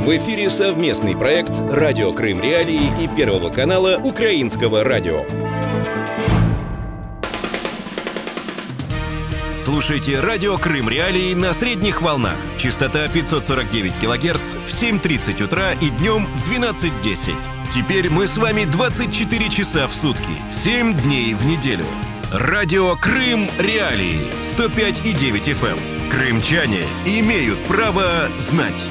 В эфире совместный проект «Радио Крым Реалии» и Первого канала Украинского радио. Слушайте «Радио Крым Реалии» на средних волнах. Частота 549 килогерц в 7.30 утра и днем в 12.10. Теперь мы с вами 24 часа в сутки, 7 дней в неделю. Радио «Крым Реалии» 105,9 FM. Эм. Крымчане имеют право знать.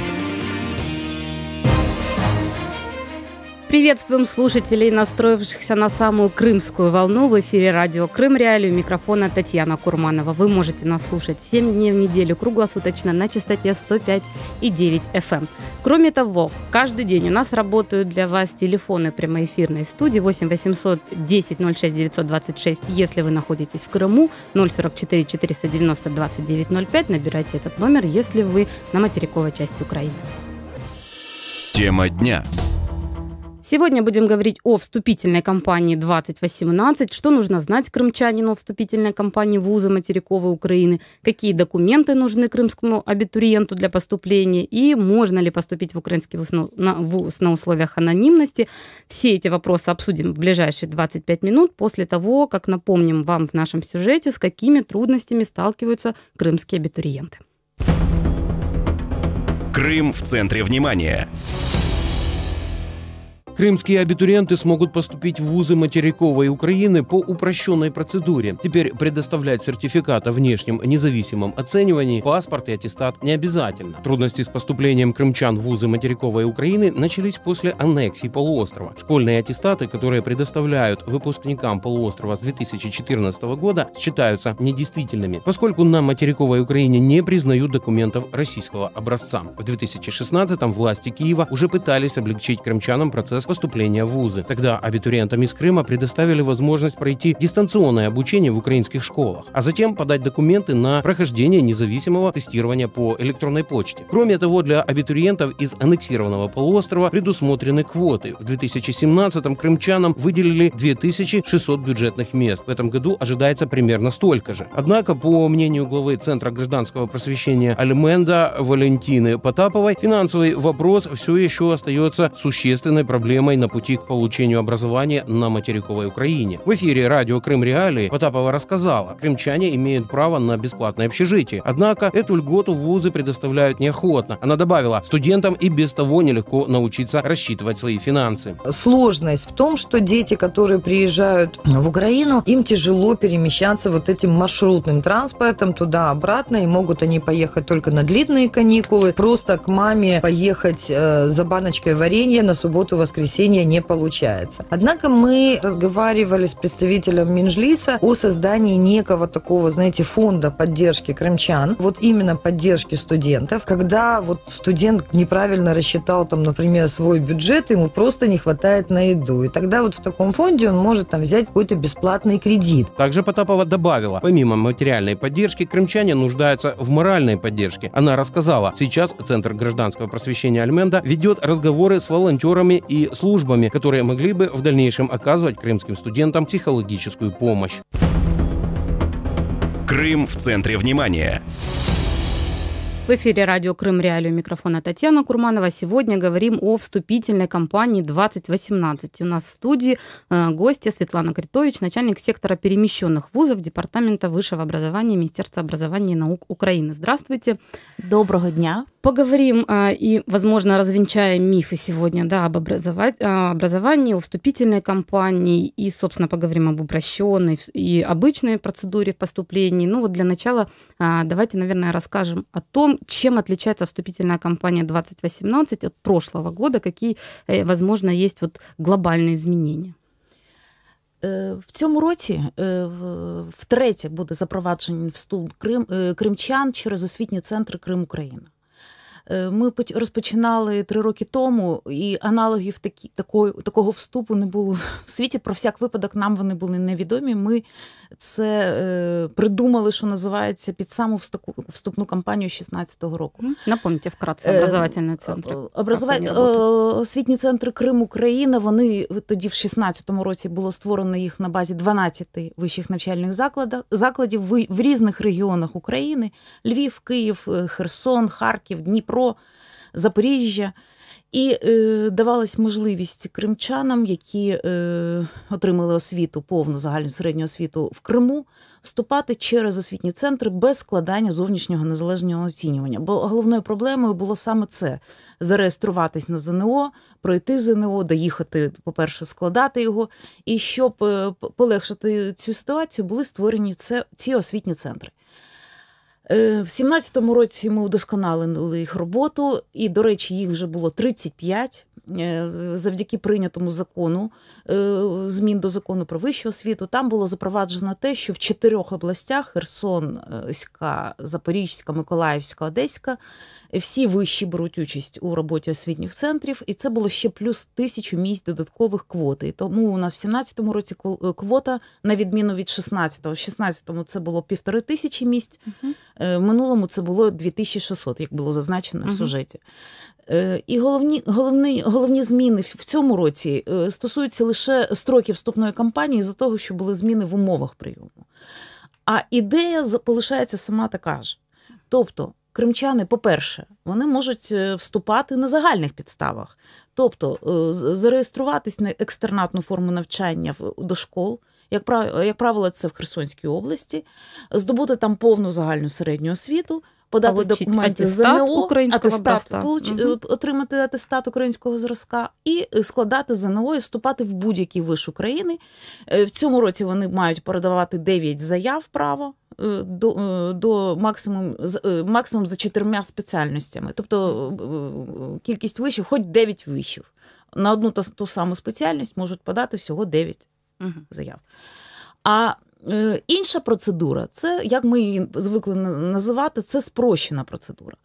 Приветствуем слушателей, настроившихся на самую крымскую волну. В эфире радио «Крым Реалию» микрофона Татьяна Курманова. Вы можете нас слушать 7 дней в неделю круглосуточно на частоте 105 и 9 FM. Эм. Кроме того, каждый день у нас работают для вас телефоны прямоэфирной студии 8 800 10 06 926, если вы находитесь в Крыму, 044 490 2905. Набирайте этот номер, если вы на материковой части Украины. Тема дня. Сегодня будем говорить о вступительной кампании 2018, что нужно знать крымчанину о вступительной кампании вуза материковой Украины, какие документы нужны крымскому абитуриенту для поступления и можно ли поступить в украинский вуз на, вуз на условиях анонимности. Все эти вопросы обсудим в ближайшие 25 минут после того, как напомним вам в нашем сюжете, с какими трудностями сталкиваются крымские абитуриенты. Крым в центре внимания. Крымские абитуриенты смогут поступить в вузы материковой Украины по упрощенной процедуре. Теперь предоставлять сертификат о внешнем независимом оценивании, паспорт и аттестат не обязательно. Трудности с поступлением крымчан в вузы материковой Украины начались после аннексии полуострова. Школьные аттестаты, которые предоставляют выпускникам полуострова с 2014 года, считаются недействительными, поскольку на материковой Украине не признают документов российского образца. В 2016 власти Киева уже пытались облегчить крымчанам процесс поступления в вузы. Тогда абитуриентам из Крыма предоставили возможность пройти дистанционное обучение в украинских школах, а затем подать документы на прохождение независимого тестирования по электронной почте. Кроме того, для абитуриентов из аннексированного полуострова предусмотрены квоты. В 2017-м крымчанам выделили 2600 бюджетных мест. В этом году ожидается примерно столько же. Однако, по мнению главы Центра гражданского просвещения Альменда Валентины Потаповой, финансовый вопрос все еще остается существенной проблемой проблемой на пути к получению образования на материковой Украине. В эфире радио «Крым Реалии» Потапова рассказала, крымчане имеют право на бесплатное общежитие. Однако эту льготу вузы предоставляют неохотно. Она добавила, студентам и без того нелегко научиться рассчитывать свои финансы. Сложность в том, что дети, которые приезжают в Украину, им тяжело перемещаться вот этим маршрутным транспортом туда-обратно, и могут они поехать только на длинные каникулы, просто к маме поехать э, за баночкой варенья на субботу-воскресенье воскресенье не получается. Однако мы разговаривали с представителем Минжлиса о создании некого такого, знаете, фонда поддержки крымчан, вот именно поддержки студентов, когда вот студент неправильно рассчитал там, например, свой бюджет, ему просто не хватает на еду. И тогда вот в таком фонде он может там взять какой-то бесплатный кредит. Также Потапова добавила, помимо материальной поддержки, крымчане нуждаются в моральной поддержке. Она рассказала, сейчас Центр гражданского просвещения Альменда ведет разговоры с волонтерами и службами, которые могли бы в дальнейшем оказывать крымским студентам психологическую помощь. Крым в центре внимания. В эфире радио «Крым Реалию» микрофона Татьяна Курманова. Сегодня говорим о вступительной кампании 2018. У нас в студии э, гостья Светлана Критович, начальник сектора перемещенных вузов Департамента высшего образования Министерства образования и наук Украины. Здравствуйте. Доброго дня. Поговорим э, и, возможно, развенчаем мифы сегодня да, об э, образовании, о вступительной кампании и, собственно, поговорим об упрощенной и обычной процедуре поступления. Ну вот для начала давайте, наверное, расскажем о том, чем отличается вступительная кампания 2018 от прошлого года, какие, э, возможно, есть вот глобальные изменения. Э, в цьому році э, втретє буде запроваджений вступ Крим кримчан через освітні центри Крим Україна. Е, ми розпочинали три роки тому, і аналогів такі, такої, такого вступу не було в світі. Про всяк випадок нам вони були невідомі. Ми це е, придумали, що називається під саму вступну кампанію 16 року. Напомните вкратце образовательні е, центри. Е, образова... Освітні центри Крим Україна. Вони тоді в 16 році було створено їх на базі 12 вищих навчальних закладів, закладів в різних регіонах України: Львів, Київ, Херсон, Харків, Дніпро. Дніпро, Запоріжжя. І е, давалась можливість кримчанам, які е, отримали освіту, повну загальну середню освіту в Криму, вступати через освітні центри без складання зовнішнього незалежного оцінювання. Бо головною проблемою було саме це: зареєструватись на ЗНО, пройти ЗНО, доїхати, по-перше, складати його. І щоб е, полегшити цю ситуацію, були створені це ці освітні центри. Е, в 17-му році ми удосконалили їх роботу, і, до речі, їх вже було 35 е, завдяки прийнятому закону е, змін до закону про вищу освіту. Там було запроваджено те, що в чотирьох областях: Херсонська, Запорізька, Миколаївська, Одеська всі вищі беруть участь у роботі освітніх центрів, і це було ще плюс тисячу місць додаткових квоти. Тому у нас в 17-му році е, квота, на відміну від 16-го. В 16-му це було півтори тисячі місць. Угу. В минулому це було 2600, як було зазначено угу. в сюжеті. Е, і головні головні, головні зміни в цьому році стосуються лише строків вступної кампанії за того, що були зміни в умовах прийому. А ідея полишається сама така ж. Тобто кримчани, по-перше, вони можуть е, вступати на загальних підставах, тобто е, зареєструватись на екстернатну форму навчання до школ. Як правило, це в Херсонській області, здобути там повну загальну середню освіту подати документи ЗНО, атестат, получ... угу. отримати атестат українського зразка і е, складати ЗНО і вступати в будь-який виш України. Е, в цьому році вони мають передавати 9 заяв право. До до максимум максимум за чотирма спеціальностями, тобто кількість вишів, хоч 9 вишів. На одну та ту саму спеціальність можуть подати всього 9 угу. заяв. А Е, інша процедура це, як ми її звикли називати, це спрощена процедура.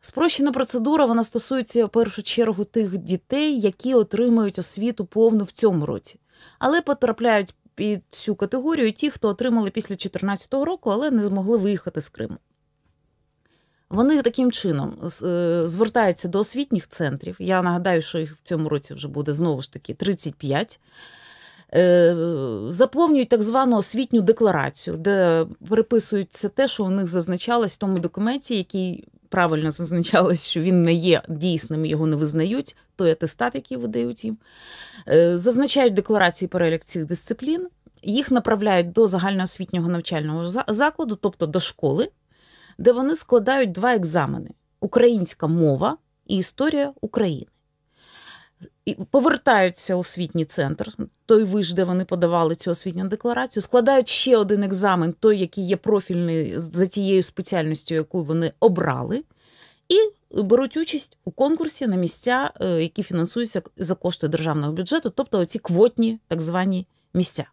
Спрощена процедура вона стосується в першу чергу тих дітей, які отримують освіту повну в цьому році, але потрапляють під цю категорію ті, хто отримали після 2014 року, але не змогли виїхати з Криму. Вони таким чином е, звертаються до освітніх центрів. Я нагадаю, що їх в цьому році вже буде знову ж таки 35. Е, заповнюють так звану освітню декларацію, де переписують це те, що у них зазначалось в тому документі, який правильно зазначалось, що він не є дійсним, його не визнають, той атестат, який видають їм. Е, зазначають декларації перелік цих дисциплін, їх направляють до загальноосвітнього навчального закладу, тобто до школи, де вони складають два екзамени: українська мова і історія України і повертаються у освітній центр, той виш, де вони подавали цю освітню декларацію, складають ще один екзамен, той, який є профільний за тією спеціальністю, яку вони обрали, і беруть участь у конкурсі на місця, е, які фінансуються за кошти державного бюджету, тобто оці квотні так звані місця.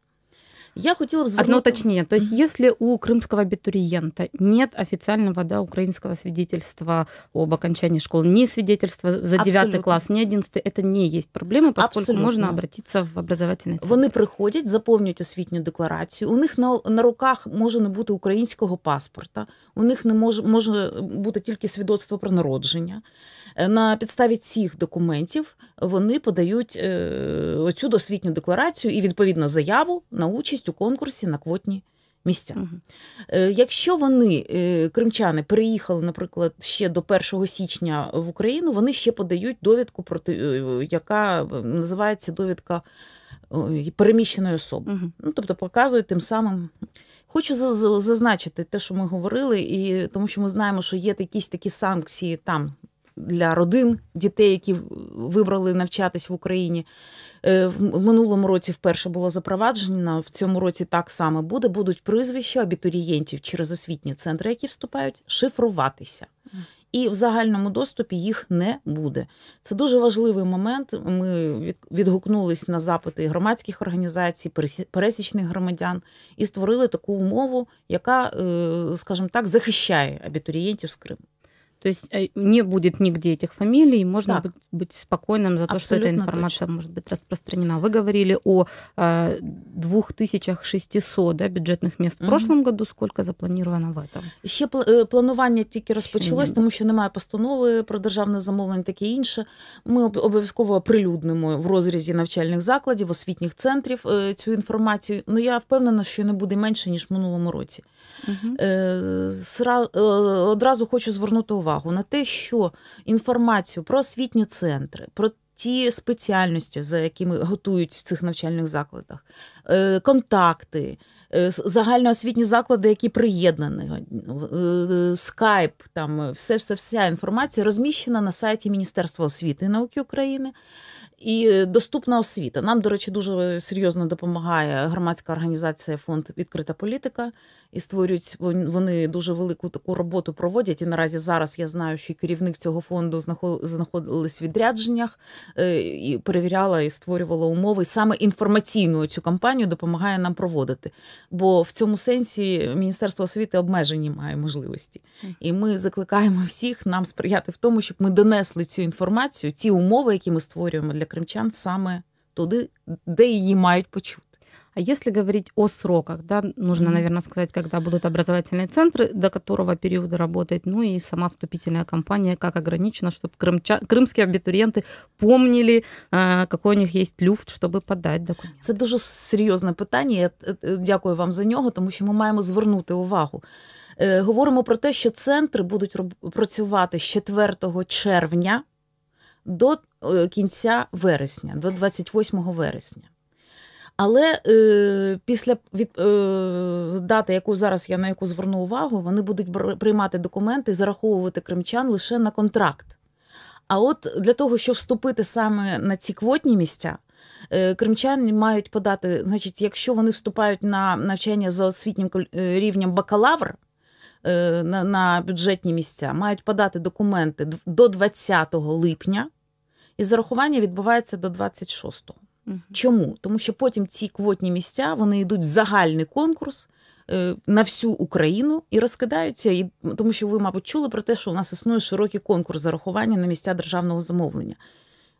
Я хотіла бы звернуть... Одно уточнение. То есть если у крымского абитуриента нет официального да, украинского свидетельства об окончании школы, ни свидетельства за 9 Абсолютно. класс, ни 11, это не є проблема, поскольку Абсолютно. можна обратитися в образовательний центр. Вони приходять, заповнюють освітню декларацію. У них на на руках може не бути українського паспорта, у них не може може бути тільки свідоцтво про народження. На підставі цих документів вони подають е, оцю досвітню декларацію і відповідно заяву на участь у конкурсі на квотні. Місця, uh-huh. якщо вони, е, кримчани, переїхали, наприклад, ще до 1 січня в Україну, вони ще подають довідку проти яка називається довідка переміщеної особи. uh Ну тобто показують тим самим. Хочу зазначити те, що ми говорили, і тому що ми знаємо, що є якісь такі санкції там для родин дітей, які вибрали навчатись в Україні. Е, в минулому році вперше було запроваджено. В цьому році так само буде. Будуть прізвища абітурієнтів через освітні центри, які вступають, шифруватися. І в загальному доступі їх не буде. Це дуже важливий момент. Ми відгукнулись на запити громадських організацій, пересічних громадян і створили таку умову, яка, е, скажімо так, захищає абітурієнтів з Криму. То есть э, не будет нигде этих фамилий, можно так. быть спокойным за то, Абсолютно что эта информация точно. может быть распространена. Вы говорили о э, 2600 да, бюджетних міст угу. в прошлом году, сколько заплановано в этом? Ще э, планування тільки розпочалось, тому що немає постанови про державне замовлення, таке інше. Ми обов'язково оприлюднимо в розрізі навчальних закладів, освітніх центрів е, цю інформацію. Ну я впевнена, що не буде менше ніж в минулому році. Угу. Одразу хочу звернути увагу увагу на те, що інформацію про освітні центри, про Ті спеціальності, за якими готують в цих навчальних закладах, е, контакти, е, загальноосвітні заклади, які приєднані, скайп, е, там все, все, вся інформація розміщена на сайті Міністерства освіти і науки України і доступна освіта. Нам, до речі, дуже серйозно допомагає громадська організація Фонд Відкрита політика, і створюють вони дуже велику таку роботу проводять. І наразі зараз я знаю, що і керівник цього фонду знаходились в відрядженнях е, і перевіряла і створювала умови. І саме інформаційну цю кампанію допомагає нам проводити. Бо в цьому сенсі Міністерство освіти обмежені має можливості, і ми закликаємо всіх нам сприяти в тому, щоб ми донесли цю інформацію, ті умови, які ми створюємо для кримчан, саме туди, де її мають почути. А если говорить о сроках, да, нужно, наверное, сказать, когда будут образовательные центры, до которого периода работать, ну и сама вступительная кампания, как ограничена, чтобы крымча... крымские абітурієнти помнили, какой у них є люфт, щоб подати документи. Це дуже серйозне питання. Я е, е, дякую вам за нього, тому що ми маємо звернути увагу. Е, говоримо про те, що центри будуть працювати з 4 червня до кінця вересня, до 28 вересня. Але е, після від е, дати, яку зараз я на яку зверну увагу, вони будуть приймати документи, і зараховувати кримчан лише на контракт. А от для того, щоб вступити саме на ці квотні місця. Е, Кримчани мають подати, значить, якщо вони вступають на навчання за освітнім е, рівнем бакалавр е, на на бюджетні місця, мають подати документи до 20 липня, і зарахування відбувається до 26-го. Чому? Тому що потім ці квотні місця вони йдуть в загальний конкурс. Е, на всю Україну і розкидаються, і тому що ви, мабуть, чули про те, що у нас існує широкий конкурс зарахування на місця державного замовлення.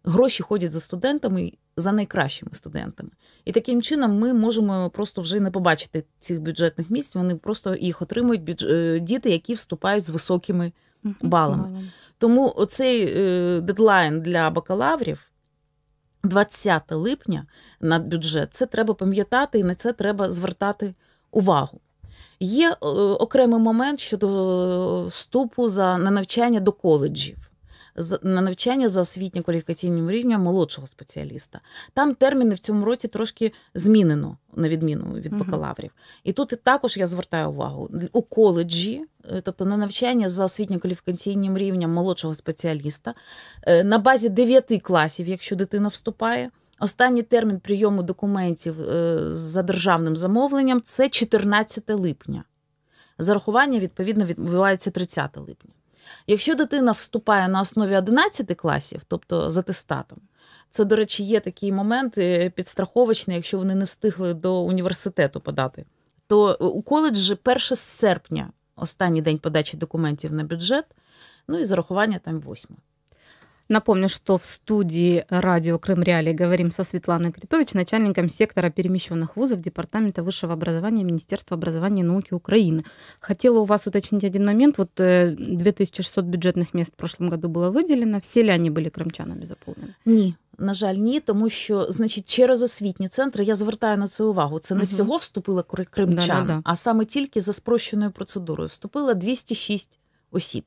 Гроші ходять за студентами за найкращими студентами. І таким чином ми можемо просто вже не побачити цих бюджетних місць. Вони просто їх отримують бюдж... Е, діти, які вступають з високими балами. Тому оцей е, дедлайн для бакалаврів. 20 липня на бюджет. Це треба пам'ятати і на це треба звертати увагу. Є е, окремий момент щодо е, вступу за на навчання до коледжів на навчання за освітньо-кваліфікаційним рівнем молодшого спеціаліста. Там терміни в цьому році трошки змінено, на відміну від бакалаврів. І тут також я звертаю увагу у коледжі, е, тобто на навчання за освітньо-кваліфікаційним рівнем молодшого спеціаліста, е, на базі 9 класів, якщо дитина вступає. Останній термін прийому документів е, за державним замовленням це 14 липня. Зарахування відповідно відбувається 30 липня. Якщо дитина вступає на основі 11 класів, тобто з атестатом, це, до речі, є такий момент е, підстраховочний, якщо вони не встигли до університету подати, то е, у коледжі 1 серпня останній день подачі документів на бюджет, ну і зарахування там 8. Напомню, что в студии радио Крым Реалии говорим со Светланой Критович, начальником сектора перемещенных вузов Департамента высшего образования Министерства образования и науки Украины. Хотела у вас уточнить один момент. Вот 2600 э, бюджетных мест в прошлом году было выделено. Все ли они были кримчанами заполнені? Ні. На жаль, ні, тому що, значить, через освітні центри я звертаю на це увагу. Це не угу. всього вступила кримчан, да, да, да. а саме тільки за спрощеною процедурою. Вступило 206 осіб.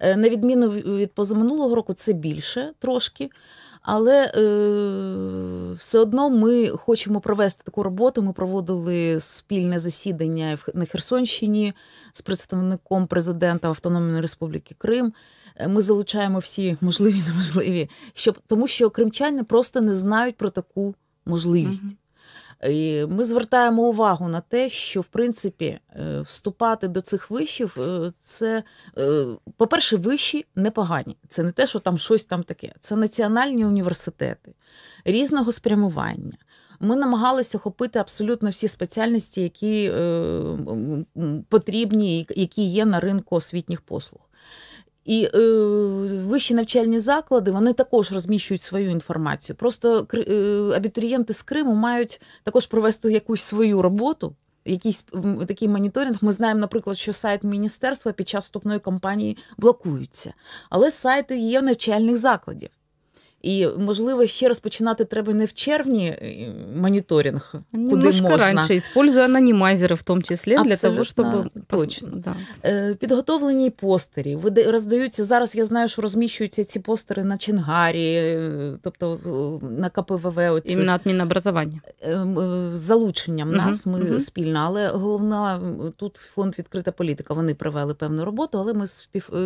Е, на відміну від позаминулого року, це більше трошки. Але е, все одно ми хочемо провести таку роботу. Ми проводили спільне засідання на Херсонщині з представником президента Автономної Республіки Крим. Е, ми залучаємо всі можливі неможливі, щоб тому, що кримчани просто не знають про таку можливість. І Ми звертаємо увагу на те, що в принципі е, вступати до цих вишів е, це, е, по-перше, виші непогані. Це не те, що там щось там таке. Це національні університети різного спрямування. Ми намагалися охопити абсолютно всі спеціальності, які потрібні, які є на ринку освітніх послуг. І е, вищі навчальні заклади вони також розміщують свою інформацію. Просто е, абітурієнти з Криму мають також провести якусь свою роботу. Якийсь такий моніторинг. Ми знаємо, наприклад, що сайт міністерства під час вступної кампанії блокуються, але сайти є в навчальних закладів. І можливо ще розпочинати треба не в червні е, моніторинг, Немножко куди можна. раніше, іспользує анонімайзери в тому числі Абсолютно, для того, щоб точно да. Е, підготовлені постері. роздаються зараз. Я знаю, що розміщуються ці постери на Чингарі, е, тобто на КПВВ. Оці. Іменно адмінобразування. з залученням угу, нас. Ми угу. спільно, але головна тут фонд відкрита політика. Вони провели певну роботу, але ми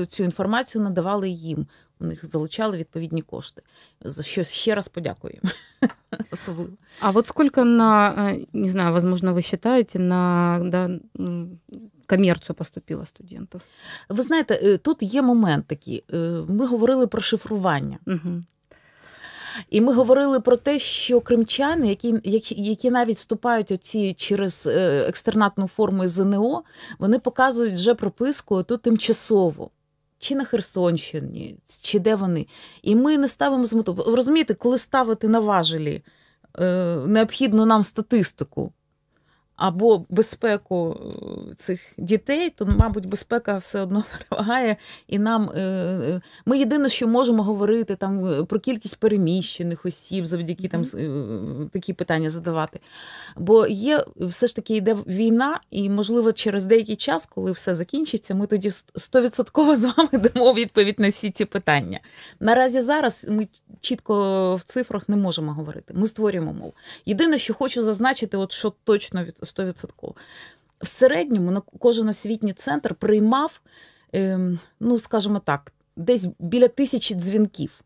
цю інформацію надавали їм в них залучали відповідні кошти. За що ще раз подякуємо. Особливо. А от сколько на, е, не знаю, возможно, ви вважаєте, на да, комерцію поступило студентів? Ви знаєте, е, тут є момент такий. Е, ми говорили про шифрування. Угу. І ми говорили про те, що кримчани, які які, навіть вступають оці через екстернатну форму ЗНО, вони показують вже прописку тут тимчасово чи на Херсонщині, чи де вони. І ми не ставимо з мету. Розумієте, коли ставити на важелі, е, необхідно нам статистику або безпеку е, цих дітей, то, мабуть, безпека все одно перевагає. І нам е, е, ми єдине, що можемо говорити там про кількість переміщених осіб, завдяки там такі питання задавати. Бо є все ж таки йде війна, і можливо, через деякий час, коли все закінчиться, ми тоді стовідсотково з вами дамо відповідь на всі ці питання. Наразі зараз ми чітко в цифрах не можемо говорити. Ми створюємо мову. Єдине, що хочу зазначити, от що точно від. 100%. В середньому на кожен освітній центр приймав, ем, ну скажімо так, десь біля тисячі дзвінків.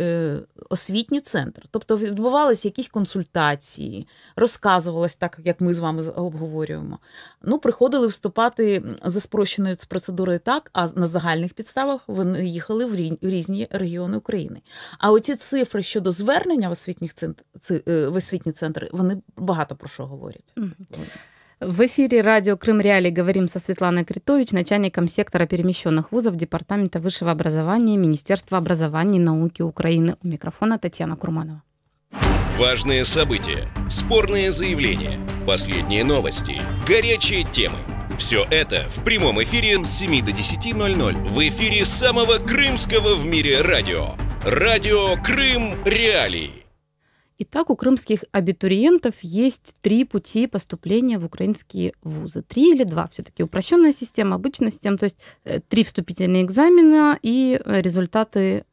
Е, освітній центр. Тобто відбувалися якісь консультації, розказувалось так, як ми з вами обговорюємо. Ну, Приходили вступати за спрощеною процедурою так, а на загальних підставах вони їхали в різні регіони України. А оці цифри щодо звернення в освітніх е, центр, в освітні центри, вони багато про що говорять. В эфире радио «Крым Реали» говорим со Светланой Критович, начальником сектора перемещенных вузов Департамента высшего образования Министерства образования и науки Украины. У микрофона Татьяна Курманова. Важные события, спорные заявления, последние новости, горячие темы. Все это в прямом эфире с 7 до 10.00 в эфире самого крымского в мире радио. Радио «Крым Реалии». Итак, у крымских абитуриентов есть три пути поступления в украинские вузы. Три или два все-таки. Упрощенная система, обычная система, то есть э, три вступительные экзамена и э, результаты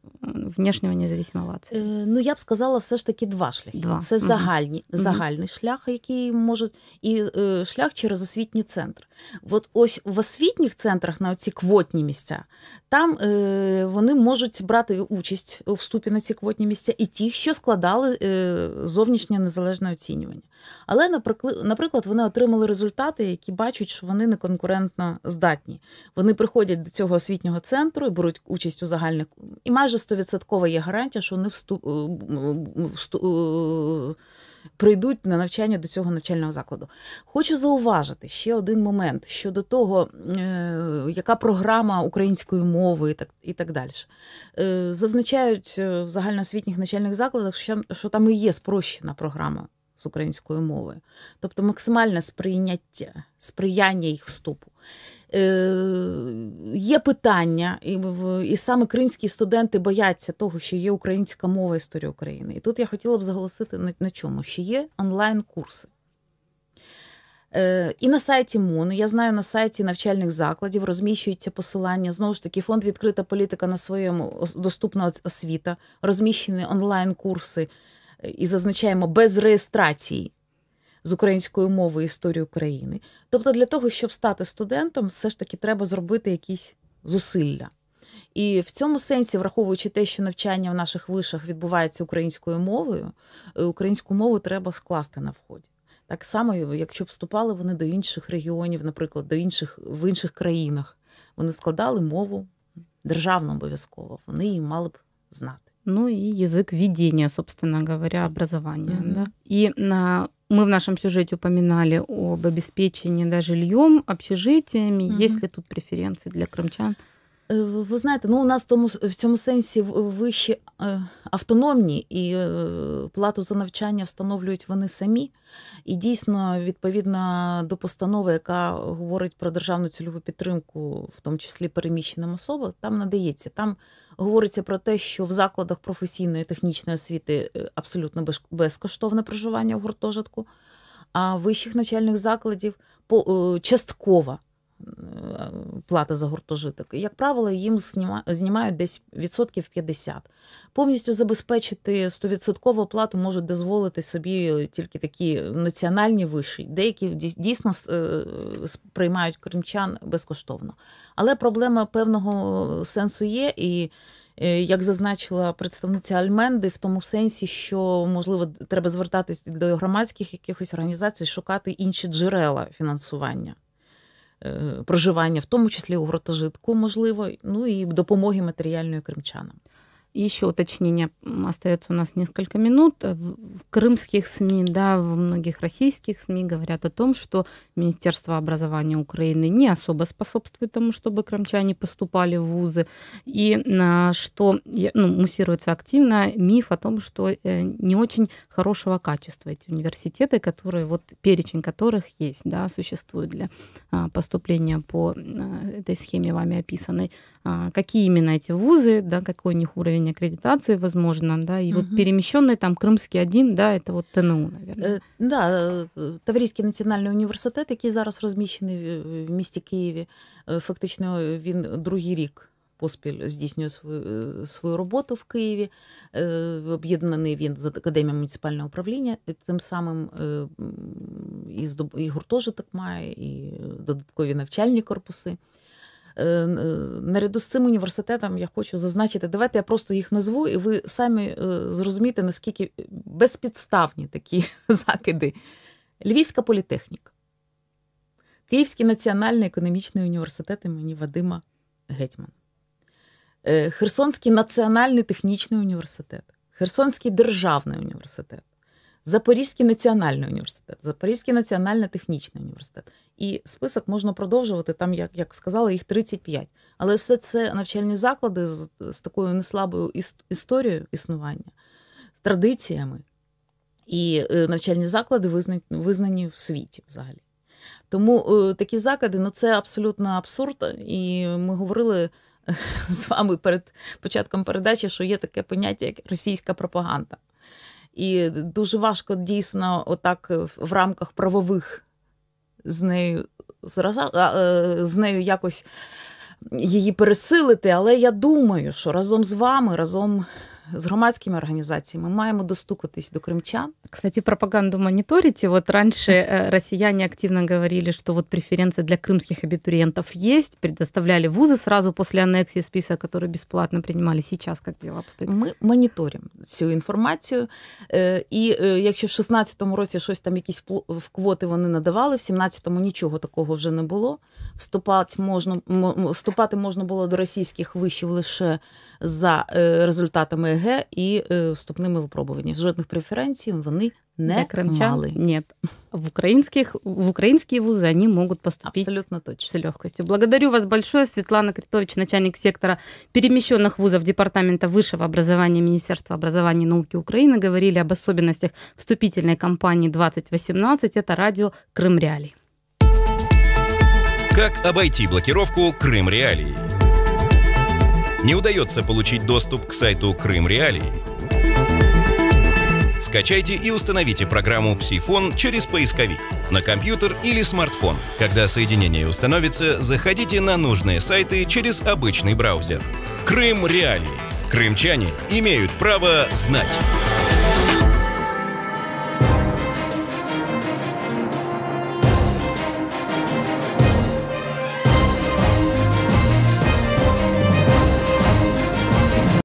внешнього незалежного Е, э, Ну я б сказала, все ж таки два шляхи. Два. Це угу. загальні, загальний угу. шлях, який може, і е, э, шлях через освітній центр. От ось в освітніх центрах на ці квотні місця, там е, вони можуть брати участь у вступі на ці квотні місця і ті, що складали е, зовнішнє незалежне оцінювання. Але наприклад, вони отримали результати, які бачать, що вони не конкурентно здатні. Вони приходять до цього освітнього центру і беруть участь у загальних і майже 100% стовідсоткова є гарантія, що вони вступ, е, вступ, е, прийдуть на навчання до цього навчального закладу. Хочу зауважити ще один момент щодо того, е, яка програма української мови і так і так далі. Зазначають в загальноосвітніх навчальних закладах, що там і є спрощена програма. З української мови, тобто максимальне сприйняття, сприяння їх вступу. Е, є питання, і і саме кримські студенти бояться того, що є українська мова історії України. І тут я хотіла б заголосити на, на чому, що є онлайн-курси. Е, і на сайті МОН, я знаю, на сайті навчальних закладів розміщується посилання. Знову ж таки, фонд Відкрита політика на своєму доступна освіта, розміщені онлайн-курси е, і зазначаємо без реєстрації з української мови історію України. Тобто, для того, щоб стати студентом, все ж таки треба зробити якісь зусилля. І в цьому сенсі, враховуючи те, що навчання в наших вишах відбувається українською мовою, е, українську мову треба скласти на вході. Так само, якщо б вступали вони до інших регіонів, наприклад, до інших в інших країнах, вони складали мову державно обов'язково, вони її мали б знати. Ну і язик відіння, собственно говоря, образування Mm-hmm. Да? И на Мы в нашем сюжете упоминали об обеспечении да, жильем, общежитиями. Угу. Есть ли тут преференции для крымчан? Е, ви знаєте, ну у нас тому в цьому сенсі вищі е, автономні і е, плату за навчання встановлюють вони самі. І дійсно, відповідно до постанови, яка говорить про державну цільову підтримку, в тому числі переміщеним особам, там надається. Там говориться про те, що в закладах професійної технічної освіти абсолютно безкоштовне проживання в гуртожитку, а вищих навчальних закладів частково. Е, плата за гуртожиток. як правило, їм знімають десь відсотків 50. Повністю забезпечити стовідсоткову плату можуть дозволити собі тільки такі національні виші, деякі дійсно сприймають е, кримчан безкоштовно. Але проблема певного сенсу є. і е, як зазначила представниця Альменди, в тому сенсі, що можливо треба звертатись до громадських якихось організацій, шукати інші джерела фінансування. Е, проживання, в тому числі у гротожитку, можливо, ну і допомоги матеріальної кримчанам. Еще уточнение, остается у нас несколько минут. Э, в крымских СМИ, да, в многих российских СМИ говорят о том, что Министерство образования Украины не особо способствует тому, чтобы крымчане поступали в вузы, и а, что ну, муссируется активно миф о том, что э, не очень хорошего качества эти университеты, которые вот перечень которых есть, да, существует для а, поступления по а, этой схеме вами описанной. какие именно эти вузы, да, какой у них уровень аккредитации, возможно, да, и угу. вот перемещенный там Крымский один, да, это вот ТНУ, наверное. Э, да, э, Таврійський національний університет, який зараз розміщений в місті Києві, э, фактично він другий рік. Поспіль здійснює свою свою роботу в Києві. Об'єднаний він з академією муніципального управління. Тим самим і і гуртожиток має, і додаткові навчальні корпуси. Е, е, наряду з цим університетом я хочу зазначити, давайте я просто їх назву, і ви самі е, зрозумієте, наскільки безпідставні такі закиди. Львівська політехніка, Київський національний економічний університет імені Вадима Гетьмана, Херсонський національний технічний університет, Херсонський державний університет. Запорізький національний університет, Запорізький національно-технічний університет і список можна продовжувати, там, як як сказала, їх 35. Але все це навчальні заклади з, з такою неслабою історією існування, з традиціями. І е, навчальні заклади визнані, визнані в світі взагалі. Тому е, такі заклади ну це абсолютно абсурд. І ми говорили е, з вами перед початком передачі, що є таке поняття, як російська пропаганда. І дуже важко дійсно, отак в рамках правових з нею е, з нею якось її пересилити, але я думаю, що разом з вами, разом з громадськими організаціями маємо достукатись до кримчан. Кстати, пропаганду мониторите. От раньше россияне активно говорили, що вот преференция для кримських абітурієнтів є предоставляли вузи сразу після анексії список, которые безплатно приймали Сейчас как дела обстоят? Ми моніторимо цю інформацію. Е, і е, якщо в 16-му році щось там якісь в квоти вони надавали, в 17-му нічого такого вже не було вступати можна вступати можна було до російських вишів лише за е, результатами ЕГ і е, вступними випробуваннями. Жодних преференцій вони не кримчан, мали. Нет. В Українських в Українські вузи они могут поступить Абсолютно точно. с легкостью. Благодарю вас большое, Світлана Критович, начальник сектора перемещенных вузов Департамента высшего образования міністерства образования і науки України, Говорили об особенностях вступительної кампанії 2018. Это радио «Крым Реалии». Как обойти блокировку Крым Реалии? Не удается получить доступ к сайту Крым Реалии? Скачайте и установите программу «Псифон» через поисковик на компьютер или смартфон. Когда соединение установится, заходите на нужные сайты через обычный браузер. Крым Реалии. Крымчане имеют право знать.